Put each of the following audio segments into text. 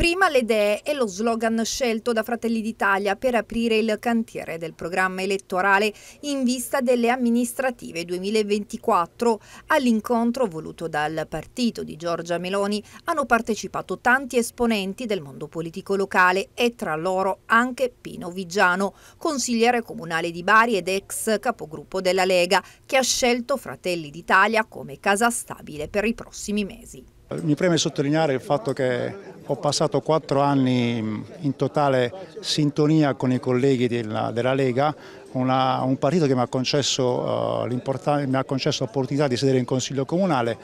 Prima le idee e lo slogan scelto da Fratelli d'Italia per aprire il cantiere del programma elettorale in vista delle amministrative 2024. All'incontro voluto dal partito di Giorgia Meloni hanno partecipato tanti esponenti del mondo politico locale e tra loro anche Pino Vigiano, consigliere comunale di Bari ed ex capogruppo della Lega, che ha scelto Fratelli d'Italia come casa stabile per i prossimi mesi. Eh, mi preme sottolineare il fatto che ho passato quattro anni mm, in totale sintonia con i colleghi della, della Lega, una, un partito che mi ha, concesso, uh, mi ha concesso l'opportunità di sedere in Consiglio Comunale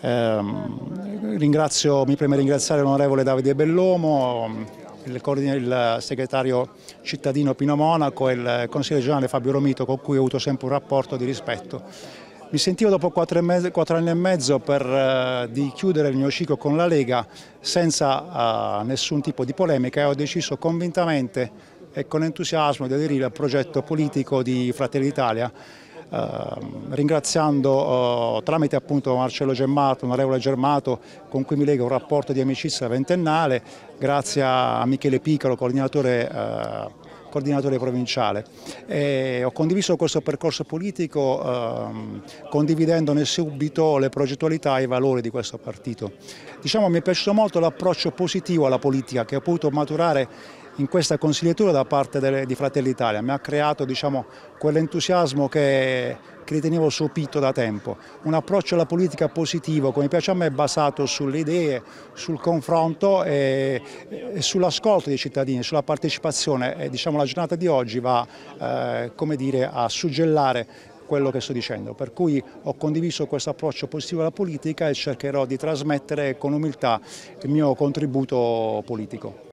eh, ringrazio, mi preme ringraziare l'onorevole Davide Bellomo, mm, il, il, segretario cittadino Pino Monaco e il consigliere regionale Fabio Romito con cui ho avuto sempre un rapporto di rispetto. Mi sentivo dopo quattro, mezzo, quattro anni e mezzo per eh, di chiudere il mio ciclo con la Lega senza eh, nessun tipo di polemica e ho deciso convintamente e con entusiasmo di aderire al progetto politico di Fratelli d'Italia Uh, ringraziando uh, tramite appunto Marcello Gemmato, onorevole Germato con cui mi lega un rapporto di amicizia ventennale, grazie a Michele Piccolo, coordinatore uh, coordinatore provinciale. E ho condiviso questo percorso politico ehm, condividendo subito le progettualità e i valori di questo partito. Diciamo mi è piaciuto molto l'approccio positivo alla politica che ha potuto maturare in questa consigliatura da parte delle, di Fratelli Italia, mi ha creato diciamo, quell'entusiasmo che, che, ritenevo sopito da tempo, un approccio alla politica positivo, come piace a me, basato sulle idee, sul confronto e, e sull'ascolto dei cittadini, sulla partecipazione e diciamo, la giornata di oggi va eh, dire, a suggellare quello che sto dicendo, per cui ho condiviso questo approccio positivo alla politica e cercherò di trasmettere con umiltà il mio contributo politico.